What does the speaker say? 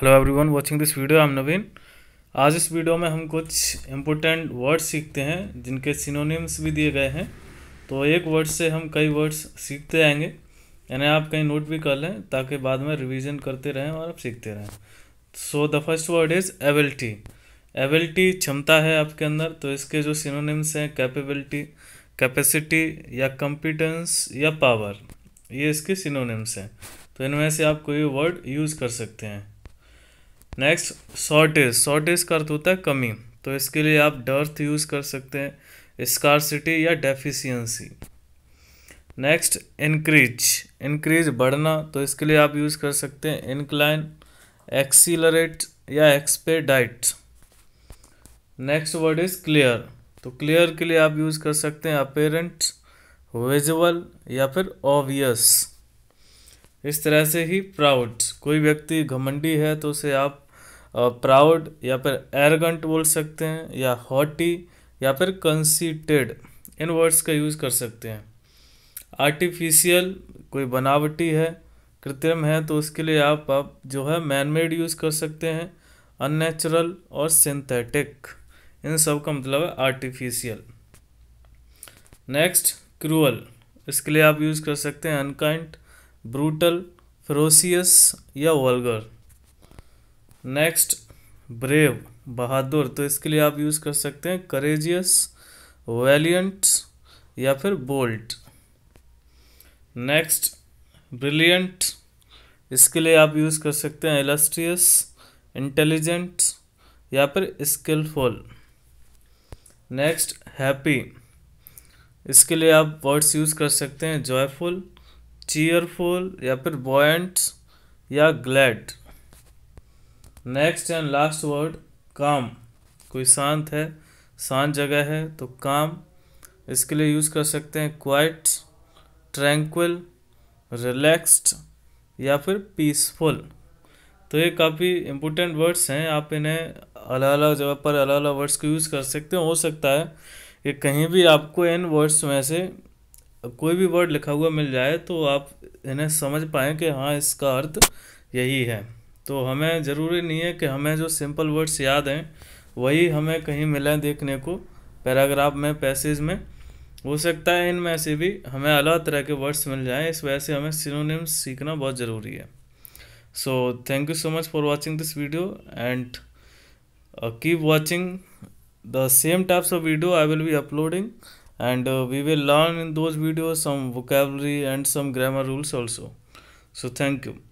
hello everyone watching this video I am Naveen आज इस video में हम कुछ इम्पोर्टेंट वर्ड सीखते हैं जिनके सिनोनिम्स भी दिए गए हैं तो एक वर्ड से हम कई वर्ड्स सीखते आएंगे यानी आप कहीं नोट भी कर लें ताकि बाद में रिवीजन करते रहें और आप सीखते रहें so the first word is ability ability क्षमता है आपके अंदर तो इसके जो सिनोनिम्स हैं कैपेबिलिटी कैपेसिटी या कंपिटेंस या पावर ये इसके सिनोनिम्स हैं तो इनमें से आप कोई वर्ड यूज़ कर सकते हैं नेक्स्ट शॉर्टेज शॉर्टेज का अर्थ होता है कमी तो इसके लिए आप डर्थ यूज़ कर सकते हैं स्कारसिटी या डेफिशियंसी नेक्स्ट इंक्रीज इंक्रीज बढ़ना तो इसके लिए आप यूज़ कर सकते हैं इनक्लाइन एक्सीलरेट या expedite next word is clear तो क्लियर के लिए आप यूज़ कर सकते हैं अपेरेंट विजुअल या फिर ऑबियस इस तरह से ही प्राउड कोई व्यक्ति घमंडी है तो उसे आप प्राउड या फिर एरगंट बोल सकते हैं या हॉटी या फिर कंसीटेड इन वर्ड्स का यूज़ कर सकते हैं आर्टिफिशियल कोई बनावटी है कृत्रिम है तो उसके लिए आप आप जो है मैनमेड यूज़ कर सकते हैं अननेचुरल और सिंथेटिक इन सब का मतलब है आर्टिफिशियल नेक्स्ट क्रूअल इसके लिए आप यूज़ कर सकते हैं अनकाइंड ब्रूटल फ्रोसियस या वर्गर नेक्स्ट ब्रेव बहादुर तो इसके लिए आप यूज़ कर सकते हैं करेजियस वैलियंट या फिर बोल्ट नेक्स्ट ब्रिलियंट इसके लिए आप यूज़ कर सकते हैं इलस्ट्रियस इंटेलिजेंट या फिर स्किलफुल नेक्स्ट हैप्पी इसके लिए आप वर्ड्स यूज़ कर सकते हैं जॉयफुल चीयरफुल या फिर बॉयंट या glad next and last word calm कोई शांत है शांत जगह है तो काम इसके लिए यूज़ कर सकते हैं क्वाइट ट्रैंक्विल रिलैक्स्ड या फिर पीसफुल तो ये काफ़ी इम्पोर्टेंट वर्ड्स हैं आप इन्हें अलग अलग जगह पर अलग अलग वर्ड्स को यूज़ कर सकते हैं हो सकता है कि कहीं भी आपको इन वर्ड्स में से कोई भी वर्ड लिखा हुआ मिल जाए तो आप इन्हें समझ पाएँ कि हाँ इसका अर्थ यही है तो हमें ज़रूरी नहीं है कि हमें जो सिंपल वर्ड्स याद हैं वही हमें कहीं मिलें देखने को पैराग्राफ में पैसेज में हो सकता है इनमें से भी हमें अलग तरह के वर्ड्स मिल जाएँ इस वजह से हमें सिनोनिम्स सीखना बहुत ज़रूरी है so thank you so much for watching this video and keep watching the same types of video I will be uploading and we will learn in those video some vocabulary and some grammar rules also so thank you